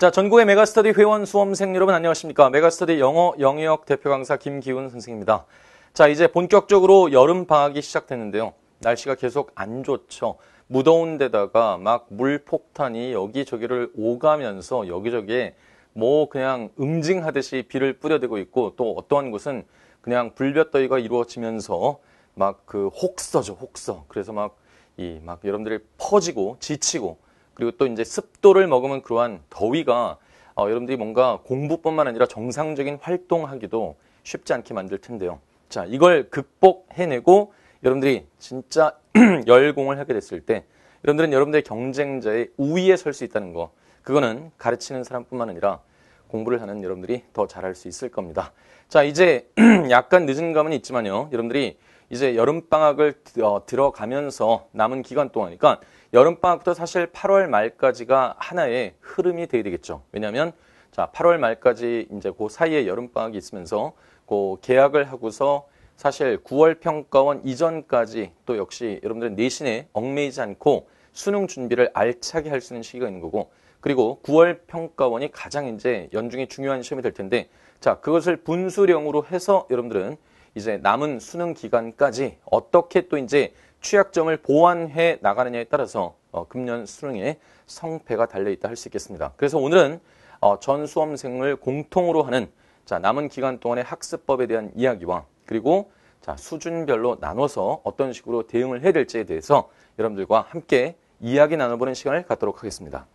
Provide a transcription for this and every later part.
자, 전국의 메가스터디 회원 수험생 여러분 안녕하십니까? 메가스터디 영어 영역 대표 강사 김기훈 선생입니다. 자, 이제 본격적으로 여름 방학이 시작됐는데요. 날씨가 계속 안 좋죠. 무더운 데다가 막 물폭탄이 여기저기를 오가면서 여기저기에 뭐 그냥 응징하듯이 비를 뿌려대고 있고 또 어떠한 곳은 그냥 불볕더위가 이루어지면서 막 그 혹서죠, 혹서. 그래서 막 이 막 여러분들이 퍼지고 지치고 그리고 또 이제 습도를 먹으면 그러한 더위가 어, 여러분들이 뭔가 공부뿐만 아니라 정상적인 활동하기도 쉽지 않게 만들 텐데요. 자, 이걸 극복해내고 여러분들이 진짜 열공을 하게 됐을 때 여러분들은 여러분들의 경쟁자의 우위에 설 수 있다는 거 그거는 가르치는 사람뿐만 아니라 공부를 하는 여러분들이 더 잘할 수 있을 겁니다. 자, 이제 약간 늦은 감은 있지만요. 여러분들이 이제 여름방학을 어, 들어가면서 남은 기간 동안이니까 그러니까 여름방학부터 사실 8월 말까지가 하나의 흐름이 돼야 되겠죠. 왜냐하면 자 8월 말까지 이제 그 사이에 여름방학이 있으면서 그 계약을 하고서 사실 9월 평가원 이전까지 또 역시 여러분들 은 내신에 얽매이지 않고 수능 준비를 알차게 할 수 있는 시기가 있는 거고 그리고 9월 평가원이 가장 이제 연중에 중요한 시험이 될 텐데 자 그것을 분수령으로 해서 여러분들은 이제 남은 수능 기간까지 어떻게 또 이제 취약점을 보완해 나가느냐에 따라서 어, 금년 수능의 성패가 달려있다 할 수 있겠습니다. 그래서 오늘은 어, 전 수험생을 공통으로 하는 자, 남은 기간 동안의 학습법에 대한 이야기와 그리고 자, 수준별로 나눠서 어떤 식으로 대응을 해야 될지에 대해서 여러분들과 함께 이야기 나눠보는 시간을 갖도록 하겠습니다.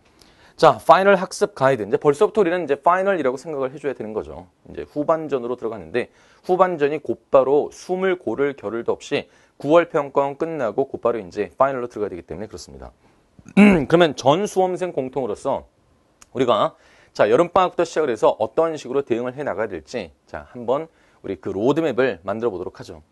자, 파이널 학습 가이드. 이제 벌써부터 우리는 이제 파이널이라고 생각을 해줘야 되는 거죠. 이제 후반전으로 들어갔는데 후반전이 곧바로 숨을 고를 겨를도 없이 9월 평가원 끝나고 곧바로 이제 파이널로 들어가야 되기 때문에 그렇습니다. 음, 그러면 전 수험생 공통으로서 우리가 자 여름방학부터 시작을 해서 어떤 식으로 대응을 해 나가야 될지 자 한번 우리 그 로드맵을 만들어 보도록 하죠.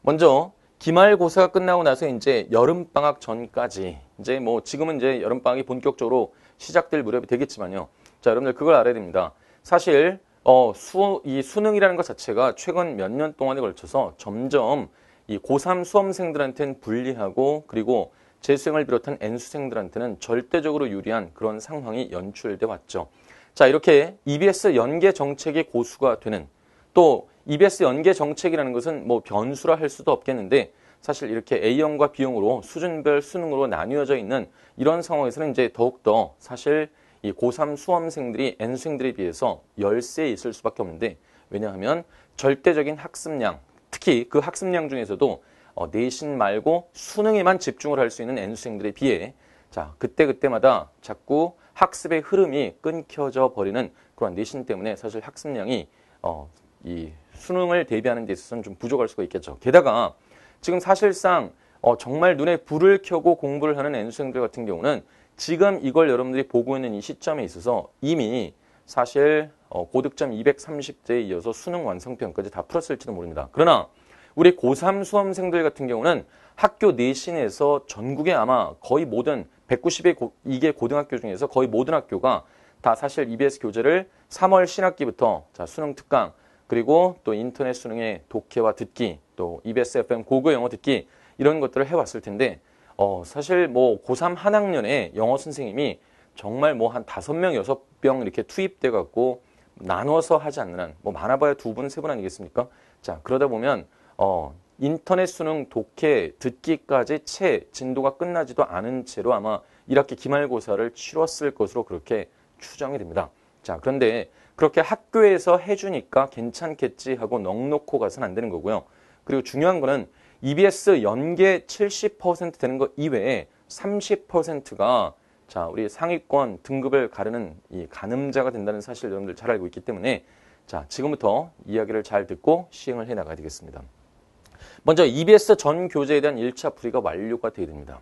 먼저 기말고사가 끝나고 나서 이제 여름방학 전까지 이제 뭐 지금은 이제 여름방학이 본격적으로 시작될 무렵이 되겠지만요. 자, 여러분들 그걸 알아야 됩니다. 사실 어, 수, 이 수능이라는 것 자체가 최근 몇 년 동안에 걸쳐서 점점 이 고3 수험생들한테는 불리하고 그리고 재수생을 비롯한 N수생들한테는 절대적으로 유리한 그런 상황이 연출돼 왔죠. 자, 이렇게 EBS 연계 정책의 고수가 되는 또 EBS 연계 정책이라는 것은 뭐 변수라 할 수도 없겠는데 사실 이렇게 A형과 B형으로 수준별 수능으로 나뉘어져 있는 이런 상황에서는 이제 더욱더 사실 이 고3 수험생들이 N수생들에 비해서 열세에 있을 수밖에 없는데 왜냐하면 절대적인 학습량, 특히 그 학습량 중에서도 어, 내신 말고 수능에만 집중을 할 수 있는 N수생들에 비해 자, 그때그때마다 자꾸 학습의 흐름이 끊겨져 버리는 그런 내신 때문에 사실 학습량이 어, 이 수능을 대비하는 데 있어서는 좀 부족할 수가 있겠죠. 게다가 지금 사실상 어, 정말 눈에 불을 켜고 공부를 하는 N수생들 같은 경우는 지금 이걸 여러분들이 보고 있는 이 시점에 있어서 이미 사실 어, 고득점 230대에 이어서 수능 완성편까지 다 풀었을지도 모릅니다. 그러나 우리 고3 수험생들 같은 경우는 학교 내신에서 전국에 아마 거의 모든 192개 고등학교 중에서 거의 모든 학교가 다 사실 EBS 교재를 3월 신학기부터 자 수능 특강 그리고 또 인터넷 수능의 독해와 듣기, 또 EBS FM 고교 영어 듣기 이런 것들을 해왔을 텐데 어, 사실 뭐 고3 한 학년에 영어 선생님이 정말 뭐 한 다섯 명 여섯 명 이렇게 투입돼 갖고 나눠서 하지 않는 한, 뭐 많아봐야 두 분, 세 분 아니겠습니까? 자, 그러다 보면, 어, 인터넷 수능 독해, 듣기까지 채 진도가 끝나지도 않은 채로 아마 1학기 기말고사를 치렀을 것으로 그렇게 추정이 됩니다. 자, 그런데 그렇게 학교에서 해주니까 괜찮겠지 하고 넉넉고 가선 안 되는 거고요. 그리고 중요한 거는 EBS 연계 70% 되는 것 이외에 30%가 자, 우리 상위권 등급을 가르는 이 가늠자가 된다는 사실 여러분들 잘 알고 있기 때문에 자, 지금부터 이야기를 잘 듣고 시행을 해 나가야 되겠습니다. 먼저 EBS 전 교재에 대한 1차 풀이가 완료가 되어야 됩니다.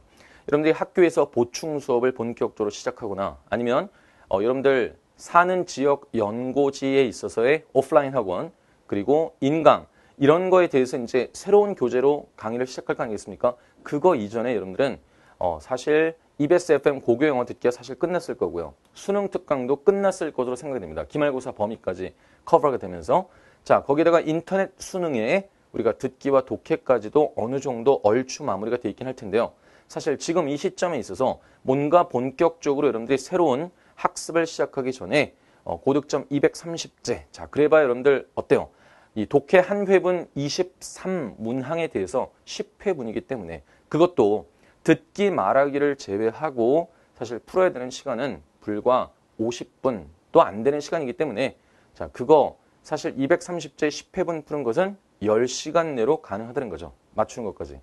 여러분들이 학교에서 보충 수업을 본격적으로 시작하거나 아니면 어, 여러분들 사는 지역 연고지에 있어서의 오프라인 학원 그리고 인강 이런 거에 대해서 이제 새로운 교재로 강의를 시작할 거 아니겠습니까? 그거 이전에 여러분들은 어, 사실 EBS FM 고교 영어 듣기가 사실 끝났을 거고요. 수능 특강도 끝났을 것으로 생각이 됩니다. 기말고사 범위까지 커버하게 되면서 자 거기다가 인터넷 수능에 우리가 듣기와 독해까지도 어느 정도 얼추 마무리가 돼 있긴 할 텐데요. 사실 지금 이 시점에 있어서 뭔가 본격적으로 여러분들이 새로운 학습을 시작하기 전에 어, 고득점 230제. 자, 그래봐요 여러분들 어때요? 이 독해 한 회분 23문항에 대해서 10회분이기 때문에 그것도 듣기 말하기를 제외하고 사실 풀어야 되는 시간은 불과 50분 또 안 되는 시간이기 때문에 자, 그거 사실 230제 10회분 푸는 것은 10시간 내로 가능하다는 거죠. 맞추는 것까지.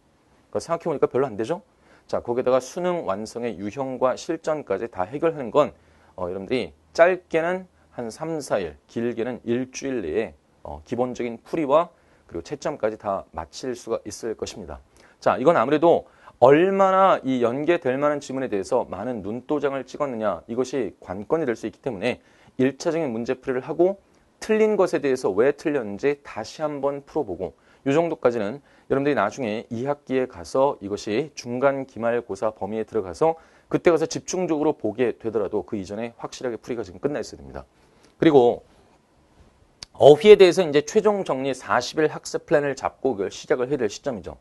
그러니까 생각해보니까 별로 안 되죠? 자, 거기다가 수능 완성의 유형과 실전까지 다 해결하는 건 어, 여러분들이 짧게는 한 3, 4일, 길게는 일주일 내에 어, 기본적인 풀이와 그리고 채점까지 다 마칠 수가 있을 것입니다. 자, 이건 아무래도 얼마나 이 연계될 만한 지문에 대해서 많은 눈도장을 찍었느냐 이것이 관건이 될 수 있기 때문에 1차적인 문제풀이를 하고 틀린 것에 대해서 왜 틀렸는지 다시 한번 풀어보고 이 정도까지는 여러분들이 나중에 2학기에 가서 이것이 중간 기말고사 범위에 들어가서 그때 가서 집중적으로 보게 되더라도 그 이전에 확실하게 풀이가 지금 끝나 있어야 됩니다. 그리고 어휘에 대해서 이제 최종 정리 40일 학습 플랜을 잡고 그걸 시작을 해야 될 시점이죠.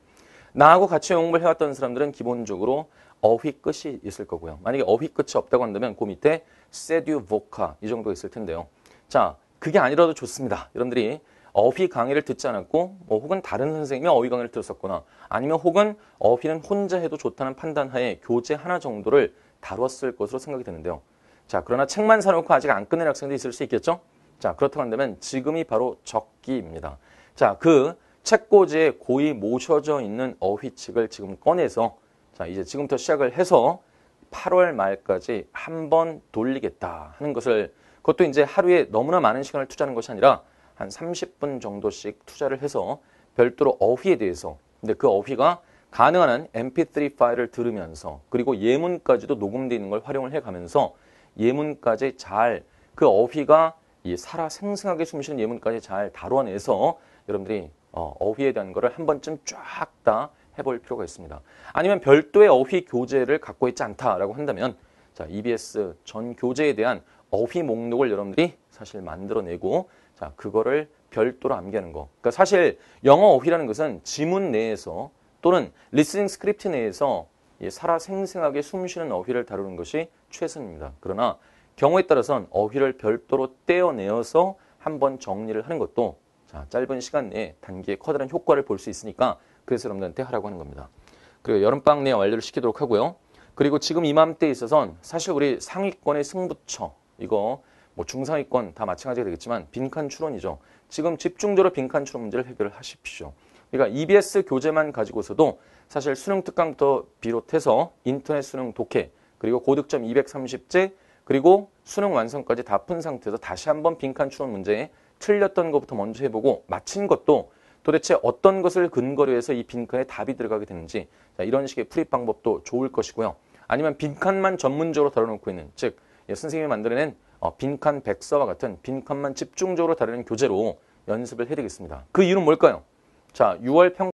나하고 같이 공부를 해왔던 사람들은 기본적으로 어휘 끝이 있을 거고요. 만약에 어휘 끝이 없다고 한다면 그 밑에 세듀 보카 이 정도 있을 텐데요. 자, 그게 아니라도 좋습니다. 여러분들이 어휘 강의를 듣지 않았고 뭐 혹은 다른 선생님이 어휘 강의를 들었었거나 아니면 혹은 어휘는 혼자 해도 좋다는 판단하에 교재 하나 정도를 다뤘을 것으로 생각이 되는데요. 자 그러나 책만 사놓고 아직 안 끝낸 학생도 있을 수 있겠죠? 자 그렇다고 한다면 지금이 바로 적기입니다. 자그 책꽂이에 고이 모셔져 있는 어휘책을 지금 꺼내서 자 이제 지금부터 시작을 해서 8월 말까지 한 번 돌리겠다 하는 것을 그것도 이제 하루에 너무나 많은 시간을 투자하는 것이 아니라 한 30분 정도씩 투자를 해서 별도로 어휘에 대해서 근데 그 어휘가 가능한 한 mp3 파일을 들으면서 그리고 예문까지도 녹음되어 있는 걸 활용을 해가면서 예문까지 잘 그 어휘가 이 살아 생생하게 숨쉬는 예문까지 잘 다뤄내서 여러분들이 어, 휘에 대한 거를 한 번쯤 쫙 다 해볼 필요가 있습니다. 아니면 별도의 어휘 교재를 갖고 있지 않다라고 한다면 자 EBS 전 교재에 대한 어휘 목록을 여러분들이 사실 만들어내고 자, 아, 그거를 별도로 암기하는 거. 그러니까 사실 영어 어휘라는 것은 지문 내에서 또는 리스닝 스크립트 내에서 살아 생생하게 숨쉬는 어휘를 다루는 것이 최선입니다. 그러나 경우에 따라서는 어휘를 별도로 떼어내어서 한번 정리를 하는 것도 자, 짧은 시간 내에 단기에 커다란 효과를 볼 수 있으니까 그래서 여러분들한테 하라고 하는 겁니다. 그리고 여름방 내에 완료를 시키도록 하고요. 그리고 지금 이맘때에 있어서는 사실 우리 상위권의 승부처 이거 뭐 중상위권 다 마찬가지가 되겠지만 빈칸 추론이죠. 지금 집중적으로 빈칸 추론 문제를 해결을 하십시오. 그러니까 EBS 교재만 가지고서도 사실 수능 특강부터 비롯해서 인터넷 수능 독해 그리고 고득점 230제 그리고 수능 완성까지 다 푼 상태에서 다시 한번 빈칸 추론 문제에 틀렸던 것부터 먼저 해보고 마친 것도 도대체 어떤 것을 근거로 해서 이 빈칸에 답이 들어가게 되는지 이런 식의 풀이 방법도 좋을 것이고요. 아니면 빈칸만 전문적으로 다뤄놓고 있는 즉 예, 선생님이 만들어낸 어, 빈칸 백서와 같은 빈칸만 집중적으로 다루는 교재로 연습을 해드리겠습니다. 그 이유는 뭘까요? 자, 6월 평